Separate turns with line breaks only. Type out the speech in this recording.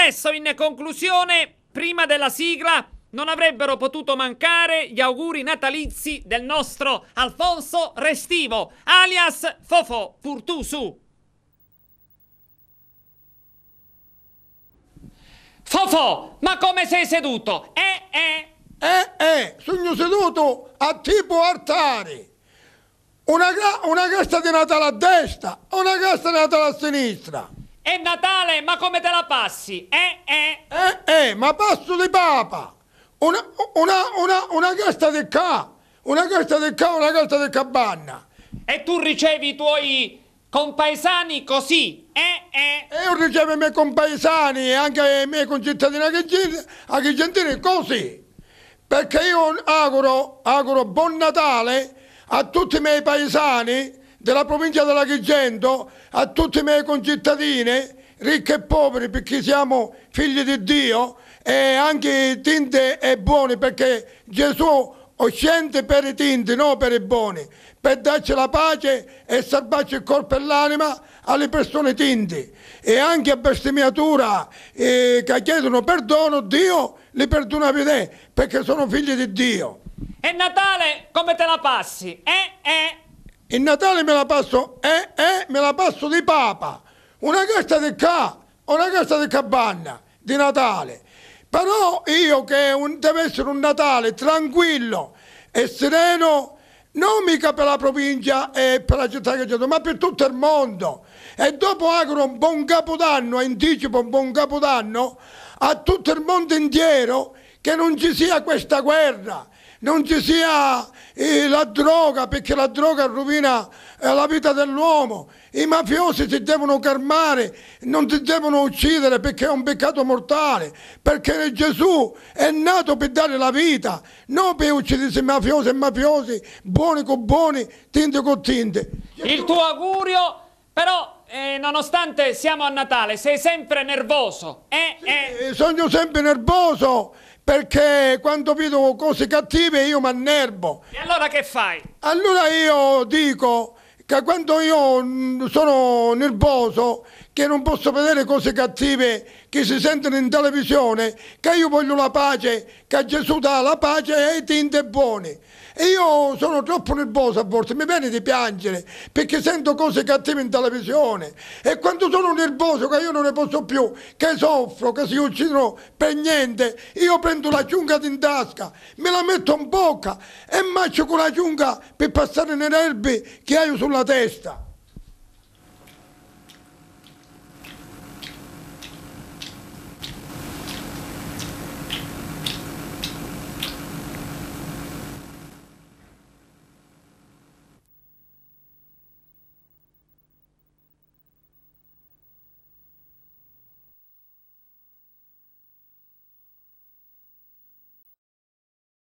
adesso, in conclusione, prima della sigla, non avrebbero potuto mancare gli auguri natalizi del nostro Alfonso Restivo, alias Fofo Furtusu.
Fofo, ma come sei seduto?
Eh, eh!
Eh, eh, sogno seduto a tipo altare. Una, una casta di Natale a destra, una casta di Natale a sinistra.
È Natale, ma come te la
passi? Eh, eh? Eh, eh, ma passo di papa! Una, una, una, una casta di ca! Una casta di ca, una casta di cabanna! E tu ricevi
i tuoi compaesani così, eh,
eh? E io ricevo i miei compaesani e anche i miei concittadini agrigentini così! Perché io auguro, auguro buon Natale a tutti i miei paesani della provincia dell'Agrigento a tutti i miei concittadini, ricchi e poveri perché siamo figli di Dio e anche tinte e buoni perché Gesù scende per i tinti, non per i buoni, per darci la pace e salvarci il corpo e l'anima alle persone tinte e anche a bestemmiatura eh, che chiedono perdono, Dio li perdona per te perché sono figli di Dio.
E Natale come te la passi? Eh, eh.
Il Natale me la passo, eh, eh, me la passo di papa. Una cassa di ca, una cassa di cabanna di Natale. Però io che un, deve essere un Natale tranquillo e sereno, non mica per la provincia e per la città che c'è, ma per tutto il mondo. E dopo auguro un buon capodanno, anticipo un buon capodanno a tutto il mondo intero che non ci sia questa guerra non ci sia eh, la droga perché la droga rovina eh, la vita dell'uomo, i mafiosi si devono calmare, non si devono uccidere perché è un peccato mortale, perché Gesù è nato per dare la vita, non per uccidersi mafiosi e mafiosi, buoni con buoni, tinte con tinte.
Il tuo augurio però... Eh, nonostante siamo a Natale, sei sempre nervoso. Eh, eh.
eh sono sempre nervoso perché quando vedo cose cattive io mi annerbo. E
allora che fai?
Allora io dico che quando io mm, sono nervoso che non posso vedere cose cattive che si sentono in televisione, che io voglio la pace, che Gesù dà la pace ai tinti e buoni. E io sono troppo nervoso a volte, mi viene di piangere perché sento cose cattive in televisione e quando sono nervoso che io non ne posso più, che soffro, che si uccidono per niente, io prendo la ciunga in tasca, me la metto in bocca e maccio con la ciunga per passare nei nervi che ho sulla testa.